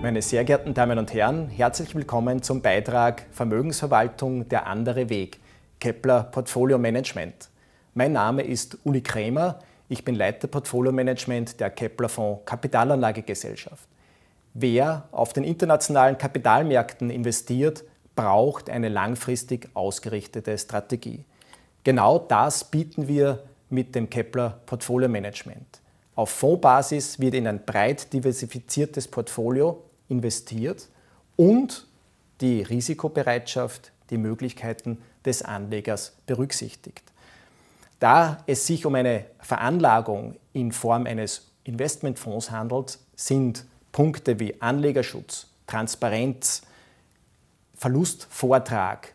Meine sehr geehrten Damen und Herren, herzlich willkommen zum Beitrag Vermögensverwaltung der andere Weg, Kepler Portfolio Management. Mein Name ist Uli Krämer, ich bin Leiter Portfolio Management der Kepler Fonds Kapitalanlagegesellschaft. Wer auf den internationalen Kapitalmärkten investiert, braucht eine langfristig ausgerichtete Strategie. Genau das bieten wir mit dem Kepler Portfolio Management. Auf Fondsbasis wird in ein breit diversifiziertes Portfolio investiert und die Risikobereitschaft, die Möglichkeiten des Anlegers berücksichtigt. Da es sich um eine Veranlagung in Form eines Investmentfonds handelt, sind Punkte wie Anlegerschutz, Transparenz, Verlustvortrag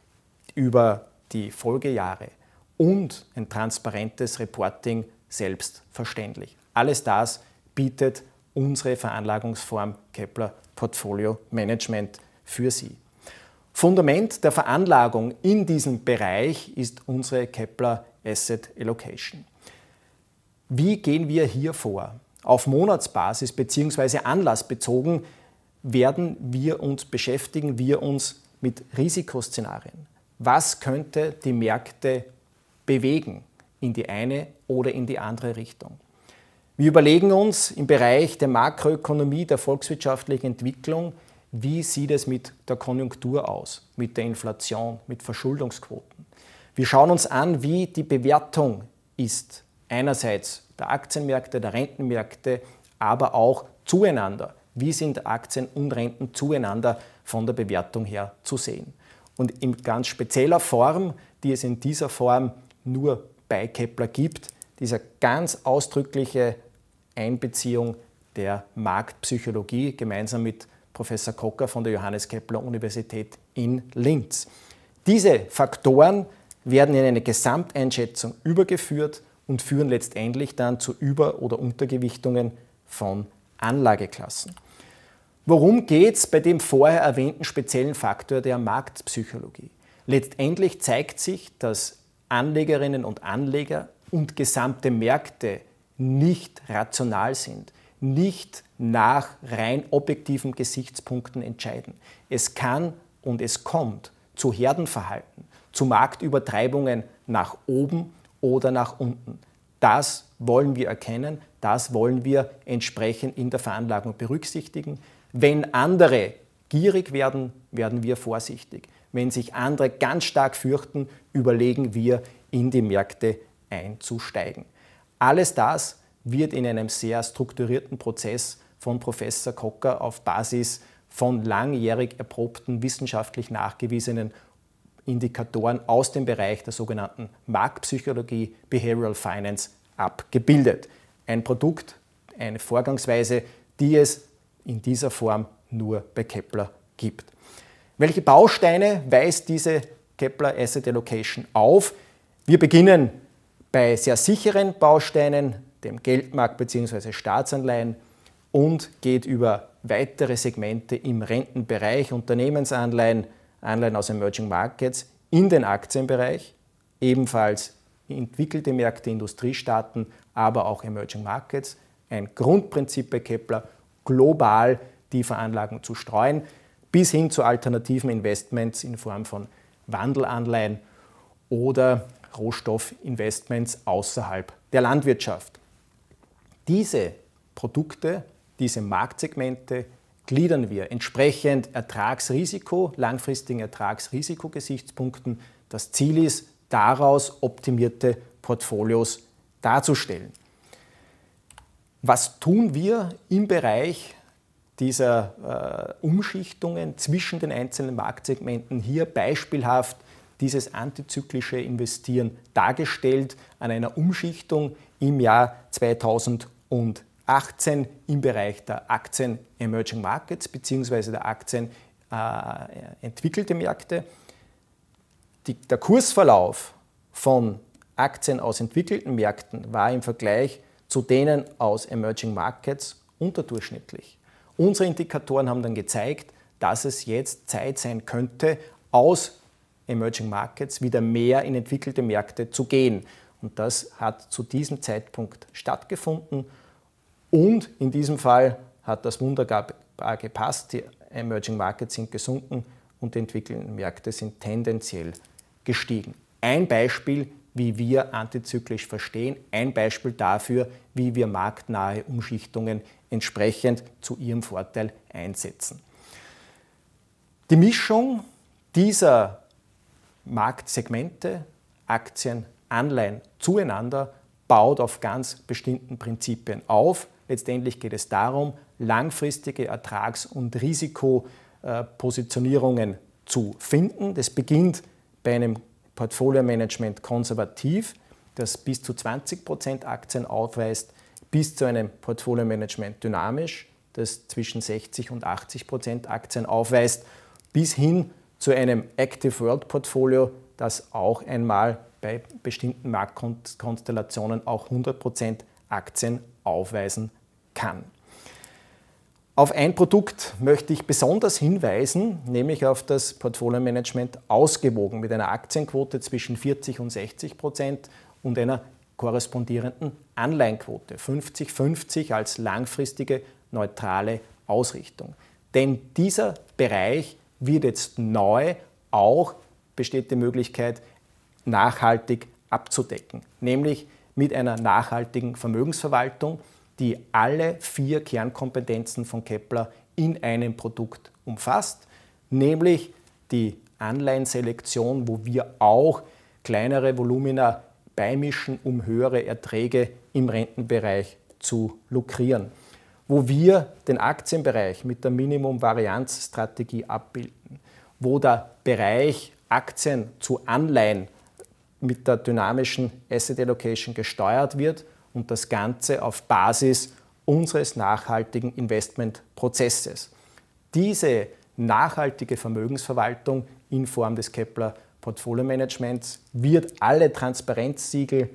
über die Folgejahre und ein transparentes Reporting selbstverständlich. Alles das bietet unsere Veranlagungsform Kepler Portfolio Management für Sie. Fundament der Veranlagung in diesem Bereich ist unsere Kepler Asset Allocation. Wie gehen wir hier vor? Auf Monatsbasis bzw. anlassbezogen werden wir uns beschäftigen, wir uns mit Risikoszenarien. Was könnte die Märkte bewegen in die eine oder in die andere Richtung? Wir überlegen uns im Bereich der Makroökonomie, der volkswirtschaftlichen Entwicklung, wie sieht es mit der Konjunktur aus, mit der Inflation, mit Verschuldungsquoten. Wir schauen uns an, wie die Bewertung ist, einerseits der Aktienmärkte, der Rentenmärkte, aber auch zueinander. Wie sind Aktien und Renten zueinander von der Bewertung her zu sehen? Und in ganz spezieller Form, die es in dieser Form nur bei Kepler gibt, dieser ganz ausdrückliche Einbeziehung der Marktpsychologie gemeinsam mit Professor Kocker von der Johannes Kepler Universität in Linz. Diese Faktoren werden in eine Gesamteinschätzung übergeführt und führen letztendlich dann zu Über- oder Untergewichtungen von Anlageklassen. Worum geht es bei dem vorher erwähnten speziellen Faktor der Marktpsychologie? Letztendlich zeigt sich, dass Anlegerinnen und Anleger und gesamte Märkte nicht rational sind, nicht nach rein objektiven Gesichtspunkten entscheiden. Es kann und es kommt zu Herdenverhalten, zu Marktübertreibungen nach oben oder nach unten. Das wollen wir erkennen, das wollen wir entsprechend in der Veranlagung berücksichtigen. Wenn andere gierig werden, werden wir vorsichtig. Wenn sich andere ganz stark fürchten, überlegen wir, in die Märkte einzusteigen. Alles das wird in einem sehr strukturierten Prozess von Professor Kocker auf Basis von langjährig erprobten, wissenschaftlich nachgewiesenen Indikatoren aus dem Bereich der sogenannten Marktpsychologie, Behavioral Finance abgebildet. Ein Produkt, eine Vorgangsweise, die es in dieser Form nur bei Kepler gibt. Welche Bausteine weist diese Kepler Asset Allocation auf? Wir beginnen bei sehr sicheren Bausteinen, dem Geldmarkt bzw. Staatsanleihen und geht über weitere Segmente im Rentenbereich, Unternehmensanleihen, Anleihen aus Emerging Markets in den Aktienbereich, ebenfalls entwickelte Märkte, Industriestaaten, aber auch Emerging Markets. Ein Grundprinzip bei Kepler, global die Veranlagung zu streuen, bis hin zu alternativen Investments in Form von Wandelanleihen oder Rohstoffinvestments außerhalb der Landwirtschaft. Diese Produkte, diese Marktsegmente gliedern wir entsprechend Ertragsrisiko, langfristigen Ertragsrisikogesichtspunkten. Das Ziel ist, daraus optimierte Portfolios darzustellen. Was tun wir im Bereich dieser äh, Umschichtungen zwischen den einzelnen Marktsegmenten hier beispielhaft dieses antizyklische Investieren dargestellt an einer Umschichtung im Jahr 2018 im Bereich der Aktien Emerging Markets bzw. der Aktien äh, entwickelte Märkte. Die, der Kursverlauf von Aktien aus entwickelten Märkten war im Vergleich zu denen aus Emerging Markets unterdurchschnittlich. Unsere Indikatoren haben dann gezeigt, dass es jetzt Zeit sein könnte, aus Emerging Markets wieder mehr in entwickelte Märkte zu gehen. Und das hat zu diesem Zeitpunkt stattgefunden. Und in diesem Fall hat das wunderbar gepasst. Die Emerging Markets sind gesunken und die entwickelten Märkte sind tendenziell gestiegen. Ein Beispiel, wie wir antizyklisch verstehen, ein Beispiel dafür, wie wir marktnahe Umschichtungen entsprechend zu ihrem Vorteil einsetzen. Die Mischung dieser Marktsegmente, Aktien, Anleihen zueinander, baut auf ganz bestimmten Prinzipien auf. Letztendlich geht es darum, langfristige Ertrags- und Risikopositionierungen zu finden. Das beginnt bei einem Portfolio-Management konservativ, das bis zu 20% Aktien aufweist, bis zu einem Portfolio-Management dynamisch, das zwischen 60 und 80% Aktien aufweist, bis hin zu zu einem Active World Portfolio, das auch einmal bei bestimmten Marktkonstellationen auch 100% Aktien aufweisen kann. Auf ein Produkt möchte ich besonders hinweisen, nämlich auf das Portfolio-Management ausgewogen mit einer Aktienquote zwischen 40 und 60 Prozent und einer korrespondierenden Anleihenquote 50-50 als langfristige neutrale Ausrichtung. Denn dieser Bereich wird jetzt neu auch besteht die Möglichkeit, nachhaltig abzudecken, nämlich mit einer nachhaltigen Vermögensverwaltung, die alle vier Kernkompetenzen von Kepler in einem Produkt umfasst, nämlich die Anleihenselektion, wo wir auch kleinere Volumina beimischen, um höhere Erträge im Rentenbereich zu lukrieren wo wir den Aktienbereich mit der Minimum-Varianz-Strategie abbilden, wo der Bereich Aktien zu Anleihen mit der dynamischen Asset Allocation gesteuert wird und das Ganze auf Basis unseres nachhaltigen Investmentprozesses. Diese nachhaltige Vermögensverwaltung in Form des Kepler Portfolio Managements wird alle Transparenzsiegel,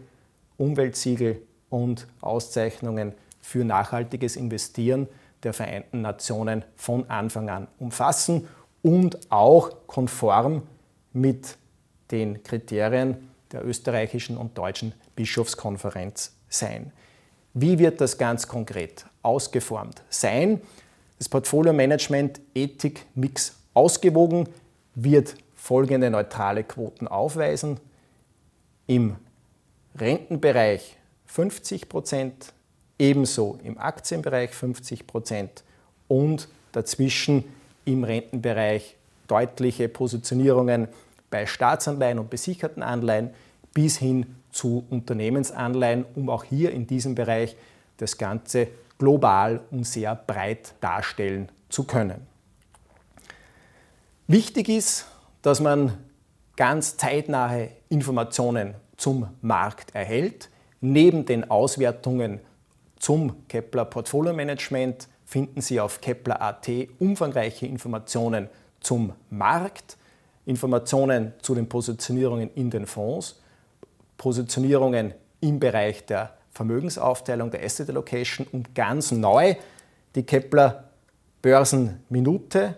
Umweltsiegel und Auszeichnungen für nachhaltiges Investieren der Vereinten Nationen von Anfang an umfassen und auch konform mit den Kriterien der österreichischen und deutschen Bischofskonferenz sein. Wie wird das ganz konkret ausgeformt sein? Das Portfolio Management Ethik Mix ausgewogen wird folgende neutrale Quoten aufweisen. Im Rentenbereich 50 Prozent, ebenso im Aktienbereich 50 Prozent und dazwischen im Rentenbereich deutliche Positionierungen bei Staatsanleihen und besicherten Anleihen bis hin zu Unternehmensanleihen, um auch hier in diesem Bereich das Ganze global und sehr breit darstellen zu können. Wichtig ist, dass man ganz zeitnahe Informationen zum Markt erhält, neben den Auswertungen zum Kepler Portfolio Management finden Sie auf kepler.at umfangreiche Informationen zum Markt, Informationen zu den Positionierungen in den Fonds, Positionierungen im Bereich der Vermögensaufteilung, der Asset Allocation und ganz neu die Kepler Börsenminute,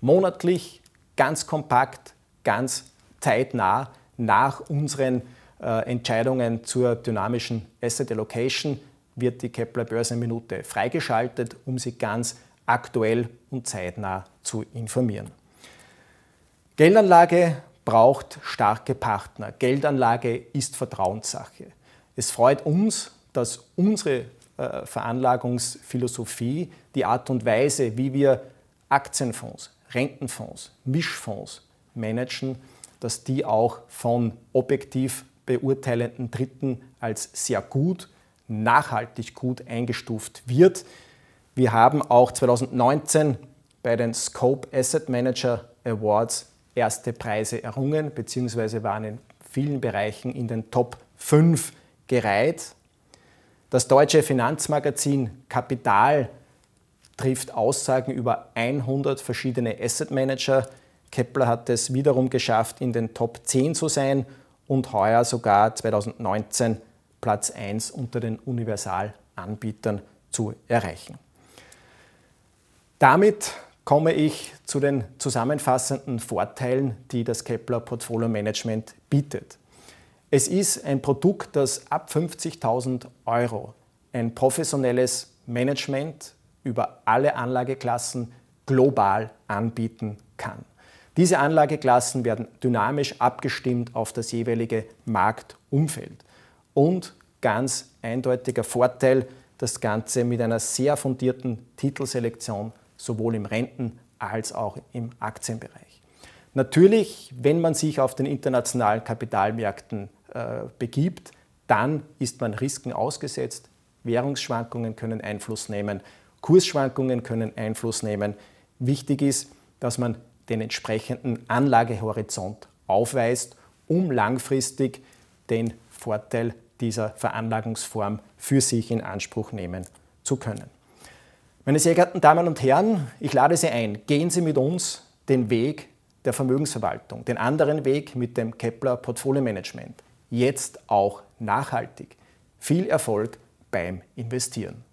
monatlich, ganz kompakt, ganz zeitnah nach unseren äh, Entscheidungen zur dynamischen Asset Allocation wird die Kepler Börsenminute freigeschaltet, um Sie ganz aktuell und zeitnah zu informieren. Geldanlage braucht starke Partner. Geldanlage ist Vertrauenssache. Es freut uns, dass unsere äh, Veranlagungsphilosophie, die Art und Weise, wie wir Aktienfonds, Rentenfonds, Mischfonds managen, dass die auch von objektiv beurteilenden Dritten als sehr gut nachhaltig gut eingestuft wird. Wir haben auch 2019 bei den Scope Asset Manager Awards erste Preise errungen, beziehungsweise waren in vielen Bereichen in den Top 5 gereiht. Das deutsche Finanzmagazin Kapital trifft Aussagen über 100 verschiedene Asset Manager. Kepler hat es wiederum geschafft, in den Top 10 zu sein und heuer sogar 2019 Platz 1 unter den Universalanbietern zu erreichen. Damit komme ich zu den zusammenfassenden Vorteilen, die das Kepler Portfolio Management bietet. Es ist ein Produkt, das ab 50.000 Euro ein professionelles Management über alle Anlageklassen global anbieten kann. Diese Anlageklassen werden dynamisch abgestimmt auf das jeweilige Marktumfeld und ganz eindeutiger Vorteil, das Ganze mit einer sehr fundierten Titelselektion sowohl im Renten- als auch im Aktienbereich. Natürlich, wenn man sich auf den internationalen Kapitalmärkten äh, begibt, dann ist man Risiken ausgesetzt. Währungsschwankungen können Einfluss nehmen, Kursschwankungen können Einfluss nehmen. Wichtig ist, dass man den entsprechenden Anlagehorizont aufweist, um langfristig den Vorteil dieser Veranlagungsform für sich in Anspruch nehmen zu können. Meine sehr geehrten Damen und Herren, ich lade Sie ein, gehen Sie mit uns den Weg der Vermögensverwaltung, den anderen Weg mit dem Kepler Portfolio Management, jetzt auch nachhaltig. Viel Erfolg beim Investieren.